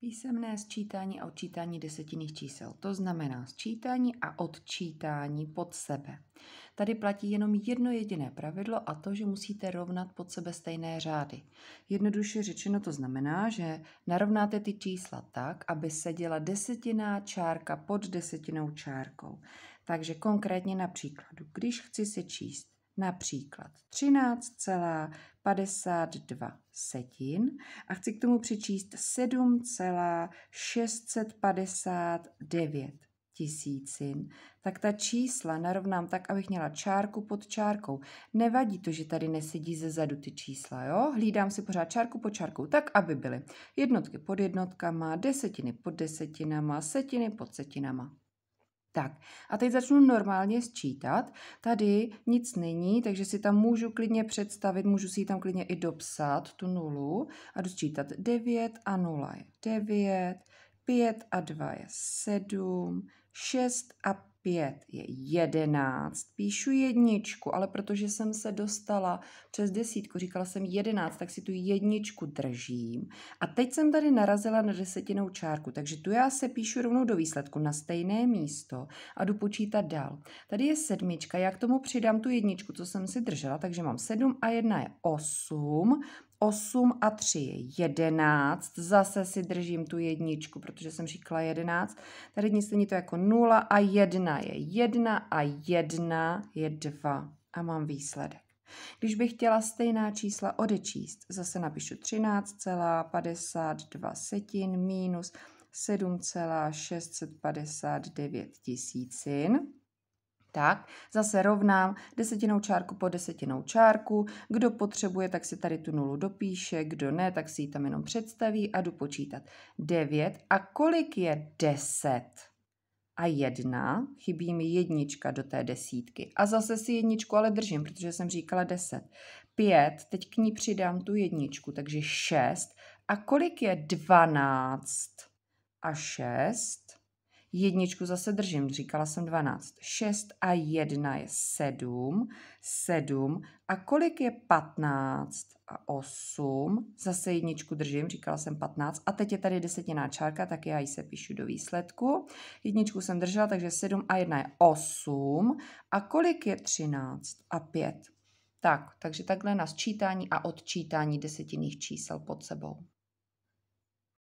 Písemné sčítání a odčítání desetinných čísel. To znamená sčítání a odčítání pod sebe. Tady platí jenom jedno jediné pravidlo a to, že musíte rovnat pod sebe stejné řády. Jednoduše řečeno to znamená, že narovnáte ty čísla tak, aby seděla desetiná čárka pod desetinou čárkou. Takže konkrétně například, když chci se číst například 13,52 setin a chci k tomu přičíst 7,659 tisícin, tak ta čísla narovnám tak, abych měla čárku pod čárkou. Nevadí to, že tady nesedí ze zadu ty čísla, jo? Hlídám si pořád čárku pod čárkou, tak, aby byly jednotky pod jednotkama, desetiny pod desetinama, setiny pod setinama. Tak a teď začnu normálně sčítat. Tady nic není, takže si tam můžu klidně představit, můžu si ji tam klidně i dopsat, tu nulu, a dočítat 9 a 0 je 9, 5 a 2 je 7, 6 a 5 je 11. Píšu jedničku, ale protože jsem se dostala přes desítku, říkala jsem 11, tak si tu jedničku držím. A teď jsem tady narazila na desetinou čárku, takže tu já se píšu rovnou do výsledku na stejné místo a jdu počítat dál. Tady je sedmička, já k tomu přidám tu jedničku, co jsem si držela, takže mám 7 a 1 je 8. 8 a 3 je 11. Zase si držím tu jedničku, protože jsem říkala 11. Tady dní není to jako 0 a 1 je 1 a 1 je 2. A mám výsledek. Když bych chtěla stejná čísla odečíst, zase napíšu 13,52 setin minus 7,659 tisícin tak, zase rovnám desetinou čárku po desetinou čárku. Kdo potřebuje, tak si tady tu nulu dopíše, kdo ne, tak si ji tam jenom představí a jdu počítat. 9 a kolik je 10? A jedna, chybí mi jednička do té desítky. A zase si jedničku ale držím, protože jsem říkala 10. 5, teď k ní přidám tu jedničku, takže 6. A kolik je 12 a 6? Jedničku zase držím, říkala jsem 12. 6 a 1 je 7, 7 a kolik je 15 a 8, zase jedničku držím, říkala jsem 15 a teď je tady desetiná čárka, tak já ji se píšu do výsledku. Jedničku jsem držela, takže 7 a 1 je 8 a kolik je 13 a 5. Tak, takže takhle na sčítání a odčítání desetinných čísel pod sebou.